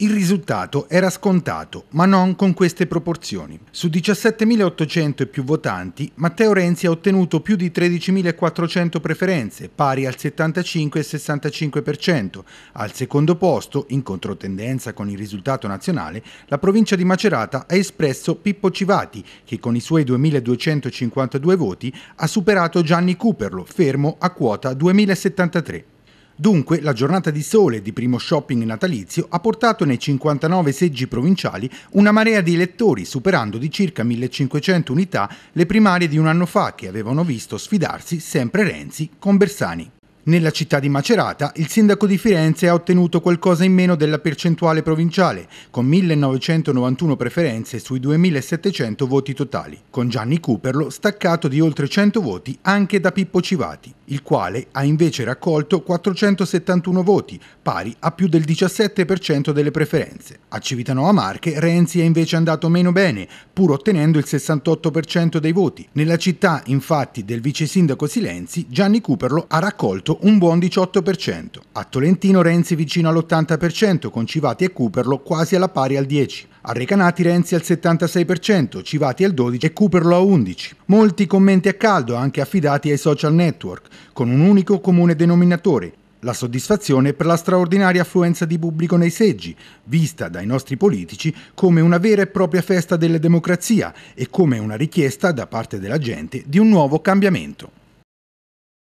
Il risultato era scontato, ma non con queste proporzioni. Su 17.800 e più votanti, Matteo Renzi ha ottenuto più di 13.400 preferenze, pari al 75,65%. Al secondo posto, in controtendenza con il risultato nazionale, la provincia di Macerata ha espresso Pippo Civati, che con i suoi 2.252 voti ha superato Gianni Cuperlo, fermo a quota 2.073. Dunque, la giornata di sole di primo shopping natalizio ha portato nei 59 seggi provinciali una marea di elettori, superando di circa 1500 unità le primarie di un anno fa che avevano visto sfidarsi sempre Renzi con Bersani. Nella città di Macerata, il sindaco di Firenze ha ottenuto qualcosa in meno della percentuale provinciale, con 1991 preferenze sui 2700 voti totali, con Gianni Cuperlo staccato di oltre 100 voti anche da Pippo Civati il quale ha invece raccolto 471 voti, pari a più del 17% delle preferenze. A Civitanova Marche Renzi è invece andato meno bene, pur ottenendo il 68% dei voti. Nella città, infatti, del vice sindaco Silenzi, Gianni Cuperlo ha raccolto un buon 18%. A Tolentino Renzi vicino all'80%, con Civati e Cuperlo quasi alla pari al 10%. A Recanati Renzi al 76%, Civati al 12% e Cuperlo a 11%. Molti commenti a caldo, anche affidati ai social network con un unico comune denominatore, la soddisfazione per la straordinaria affluenza di pubblico nei seggi, vista dai nostri politici come una vera e propria festa della democrazia e come una richiesta da parte della gente di un nuovo cambiamento.